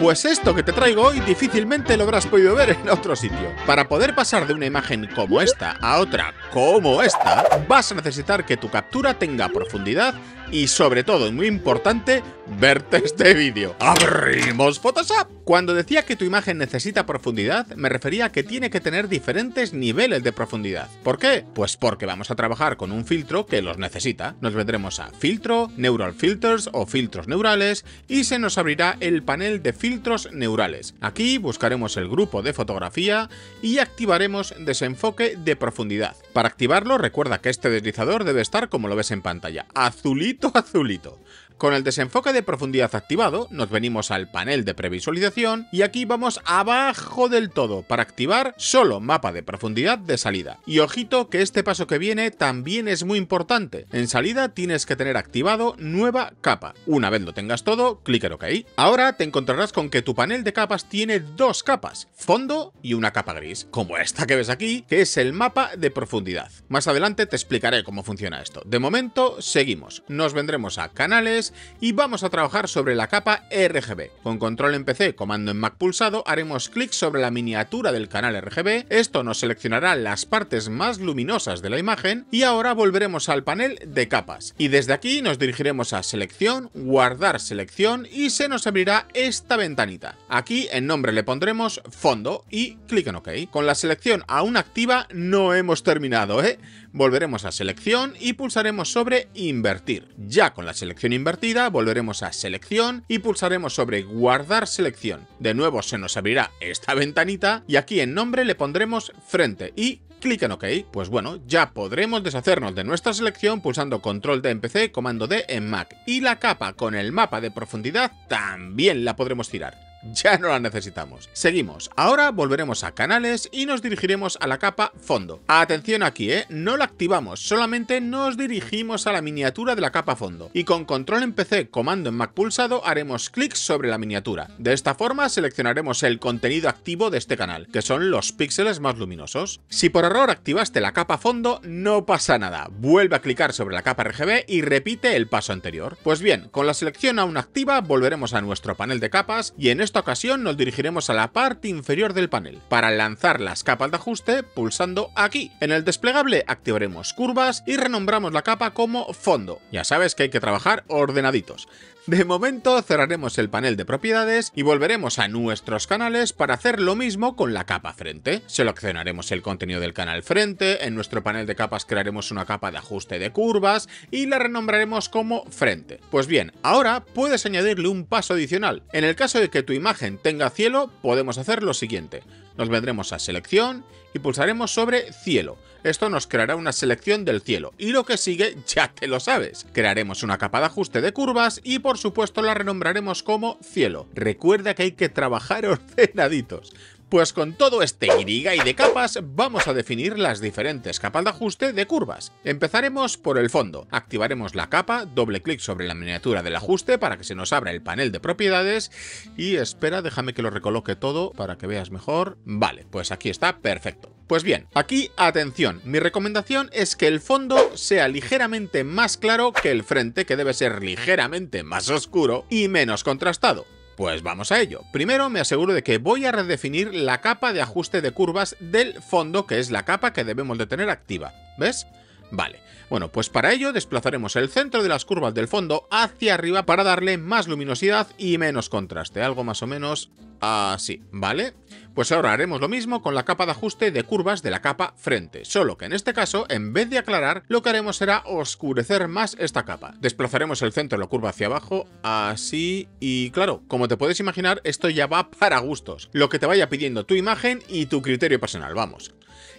Pues esto que te traigo hoy difícilmente lo habrás podido ver en otro sitio. Para poder pasar de una imagen como esta a otra como esta, vas a necesitar que tu captura tenga profundidad y sobre todo, y muy importante, verte este vídeo. ¡Abrimos Photoshop! Cuando decía que tu imagen necesita profundidad, me refería a que tiene que tener diferentes niveles de profundidad. ¿Por qué? Pues porque vamos a trabajar con un filtro que los necesita. Nos vendremos a filtro, neural filters o filtros neurales y se nos abrirá el panel de filtros filtros neurales. Aquí buscaremos el grupo de fotografía y activaremos desenfoque de profundidad. Para activarlo recuerda que este deslizador debe estar como lo ves en pantalla, azulito azulito. Con el desenfoque de profundidad activado, nos venimos al panel de previsualización y aquí vamos abajo del todo para activar solo mapa de profundidad de salida. Y ojito que este paso que viene también es muy importante. En salida tienes que tener activado nueva capa. Una vez lo tengas todo, clic en OK. Ahora te encontrarás con que tu panel de capas tiene dos capas, fondo y una capa gris, como esta que ves aquí, que es el mapa de profundidad. Más adelante te explicaré cómo funciona esto. De momento, seguimos. Nos vendremos a canales, y vamos a trabajar sobre la capa RGB. Con control en PC, comando en Mac pulsado, haremos clic sobre la miniatura del canal RGB, esto nos seleccionará las partes más luminosas de la imagen y ahora volveremos al panel de capas. Y desde aquí nos dirigiremos a selección, guardar selección y se nos abrirá esta ventanita. Aquí en nombre le pondremos fondo y clic en OK. Con la selección aún activa no hemos terminado, ¿eh? volveremos a selección y pulsaremos sobre invertir. Ya con la selección invertida volveremos a selección y pulsaremos sobre guardar selección. De nuevo se nos abrirá esta ventanita y aquí en nombre le pondremos frente y clic en OK, pues bueno, ya podremos deshacernos de nuestra selección pulsando control D en PC, comando D en Mac y la capa con el mapa de profundidad también la podremos tirar ya no la necesitamos. Seguimos, ahora volveremos a canales y nos dirigiremos a la capa fondo. Atención aquí, ¿eh? no la activamos, solamente nos dirigimos a la miniatura de la capa fondo. Y con control en PC, comando en Mac pulsado, haremos clic sobre la miniatura. De esta forma seleccionaremos el contenido activo de este canal, que son los píxeles más luminosos. Si por error activaste la capa fondo, no pasa nada, vuelve a clicar sobre la capa RGB y repite el paso anterior. Pues bien, con la selección aún activa volveremos a nuestro panel de capas y en este esta ocasión nos dirigiremos a la parte inferior del panel, para lanzar las capas de ajuste pulsando aquí. En el desplegable activaremos curvas y renombramos la capa como fondo. Ya sabes que hay que trabajar ordenaditos. De momento cerraremos el panel de propiedades y volveremos a nuestros canales para hacer lo mismo con la capa frente. Seleccionaremos el contenido del canal frente, en nuestro panel de capas crearemos una capa de ajuste de curvas y la renombraremos como frente. Pues bien, ahora puedes añadirle un paso adicional. En el caso de que tu imagen tenga cielo, podemos hacer lo siguiente. Nos vendremos a selección y pulsaremos sobre cielo. Esto nos creará una selección del cielo. Y lo que sigue ya te lo sabes. Crearemos una capa de ajuste de curvas y por supuesto la renombraremos como cielo. Recuerda que hay que trabajar ordenaditos. Pues con todo este y de capas vamos a definir las diferentes capas de ajuste de curvas. Empezaremos por el fondo. Activaremos la capa, doble clic sobre la miniatura del ajuste para que se nos abra el panel de propiedades y espera, déjame que lo recoloque todo para que veas mejor. Vale, pues aquí está, perfecto. Pues bien, aquí atención, mi recomendación es que el fondo sea ligeramente más claro que el frente que debe ser ligeramente más oscuro y menos contrastado. Pues vamos a ello. Primero me aseguro de que voy a redefinir la capa de ajuste de curvas del fondo, que es la capa que debemos de tener activa. ¿Ves? Vale. Bueno, pues para ello desplazaremos el centro de las curvas del fondo hacia arriba para darle más luminosidad y menos contraste. Algo más o menos así, ¿vale? vale pues ahora haremos lo mismo con la capa de ajuste de curvas de la capa frente, solo que en este caso, en vez de aclarar, lo que haremos será oscurecer más esta capa. Desplazaremos el centro de la curva hacia abajo, así, y claro, como te puedes imaginar, esto ya va para gustos, lo que te vaya pidiendo tu imagen y tu criterio personal, vamos.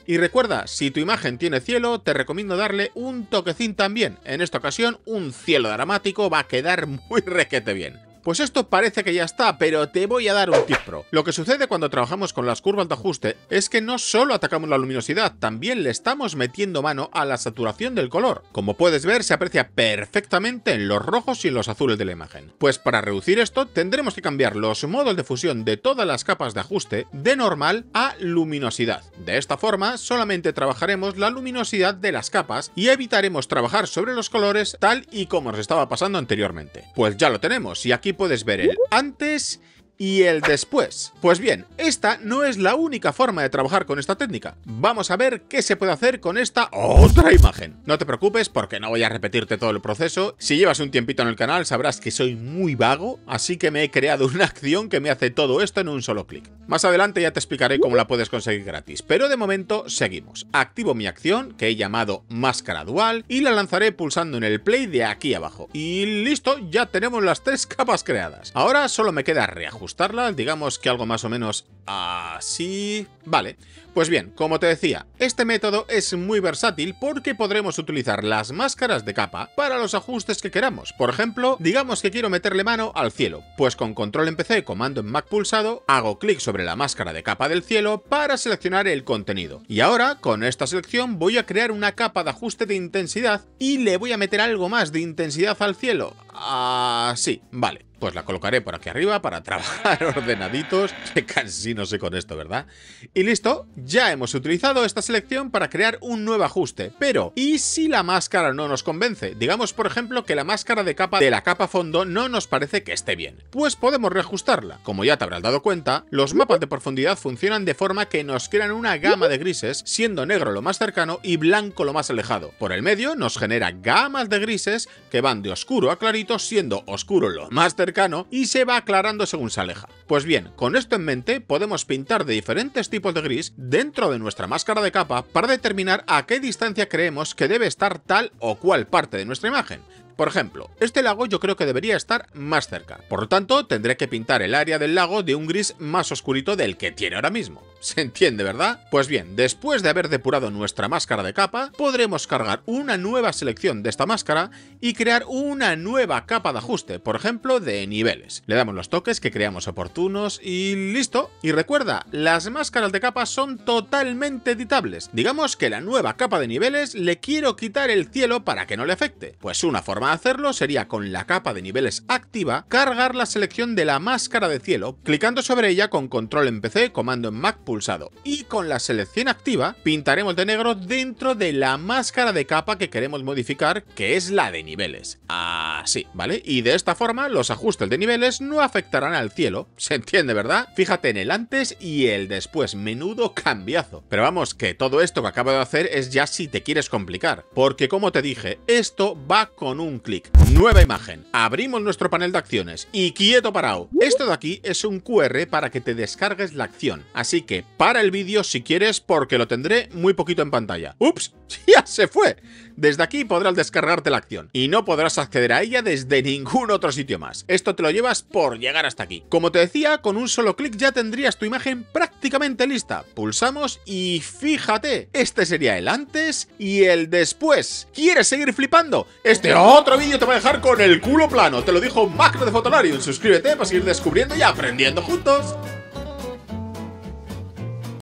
Y recuerda, si tu imagen tiene cielo, te recomiendo darle un toquecín también. En esta ocasión, un cielo dramático va a quedar muy requete bien. Pues esto parece que ya está, pero te voy a dar un tip pro. Lo que sucede cuando trabajamos con las curvas de ajuste es que no solo atacamos la luminosidad, también le estamos metiendo mano a la saturación del color. Como puedes ver, se aprecia perfectamente en los rojos y en los azules de la imagen. Pues para reducir esto, tendremos que cambiar los modos de fusión de todas las capas de ajuste de normal a luminosidad. De esta forma, solamente trabajaremos la luminosidad de las capas y evitaremos trabajar sobre los colores tal y como nos estaba pasando anteriormente. Pues ya lo tenemos, y aquí puedes ver el antes y el después. Pues bien, esta no es la única forma de trabajar con esta técnica. Vamos a ver qué se puede hacer con esta otra imagen. No te preocupes porque no voy a repetirte todo el proceso. Si llevas un tiempito en el canal sabrás que soy muy vago, así que me he creado una acción que me hace todo esto en un solo clic. Más adelante ya te explicaré cómo la puedes conseguir gratis, pero de momento seguimos. Activo mi acción, que he llamado máscara dual, y la lanzaré pulsando en el play de aquí abajo. Y listo, ya tenemos las tres capas creadas. Ahora solo me queda reajustar digamos que algo más o menos así... Vale, pues bien, como te decía, este método es muy versátil porque podremos utilizar las máscaras de capa para los ajustes que queramos. Por ejemplo, digamos que quiero meterle mano al cielo, pues con control en PC, comando en Mac pulsado, hago clic sobre la máscara de capa del cielo para seleccionar el contenido. Y ahora, con esta selección, voy a crear una capa de ajuste de intensidad y le voy a meter algo más de intensidad al cielo. Así, vale pues la colocaré por aquí arriba para trabajar ordenaditos. casi no sé con esto, ¿verdad? Y listo, ya hemos utilizado esta selección para crear un nuevo ajuste. Pero, ¿y si la máscara no nos convence? Digamos, por ejemplo, que la máscara de capa de la capa fondo no nos parece que esté bien. Pues podemos reajustarla. Como ya te habrás dado cuenta, los mapas de profundidad funcionan de forma que nos crean una gama de grises, siendo negro lo más cercano y blanco lo más alejado. Por el medio nos genera gamas de grises que van de oscuro a clarito, siendo oscuro lo más cercano y se va aclarando según se aleja. Pues bien, con esto en mente podemos pintar de diferentes tipos de gris dentro de nuestra máscara de capa para determinar a qué distancia creemos que debe estar tal o cual parte de nuestra imagen. Por ejemplo, este lago yo creo que debería estar más cerca, por lo tanto tendré que pintar el área del lago de un gris más oscurito del que tiene ahora mismo. Se entiende, ¿verdad? Pues bien, después de haber depurado nuestra máscara de capa, podremos cargar una nueva selección de esta máscara y crear una nueva capa de ajuste, por ejemplo, de niveles. Le damos los toques que creamos oportunos y listo. Y recuerda, las máscaras de capa son totalmente editables. Digamos que la nueva capa de niveles le quiero quitar el cielo para que no le afecte. Pues una forma de hacerlo sería con la capa de niveles activa, cargar la selección de la máscara de cielo, clicando sobre ella con control en PC, comando en Mac pulsado. Y con la selección activa, pintaremos de negro dentro de la máscara de capa que queremos modificar, que es la de niveles. Así, ¿vale? Y de esta forma, los ajustes de niveles no afectarán al cielo. ¿Se entiende, verdad? Fíjate en el antes y el después. Menudo cambiazo. Pero vamos, que todo esto que acabo de hacer es ya si te quieres complicar. Porque como te dije, esto va con un clic. Nueva imagen. Abrimos nuestro panel de acciones. Y quieto parado. Esto de aquí es un QR para que te descargues la acción. Así que para el vídeo si quieres porque lo tendré muy poquito en pantalla. ¡Ups! ¡Ya se fue! Desde aquí podrás descargarte la acción y no podrás acceder a ella desde ningún otro sitio más. Esto te lo llevas por llegar hasta aquí. Como te decía, con un solo clic ya tendrías tu imagen prácticamente lista. Pulsamos y fíjate, este sería el antes y el después. ¿Quieres seguir flipando? Este otro vídeo te va a dejar con el culo plano. Te lo dijo Macro de Fotolarium. Suscríbete para seguir descubriendo y aprendiendo juntos.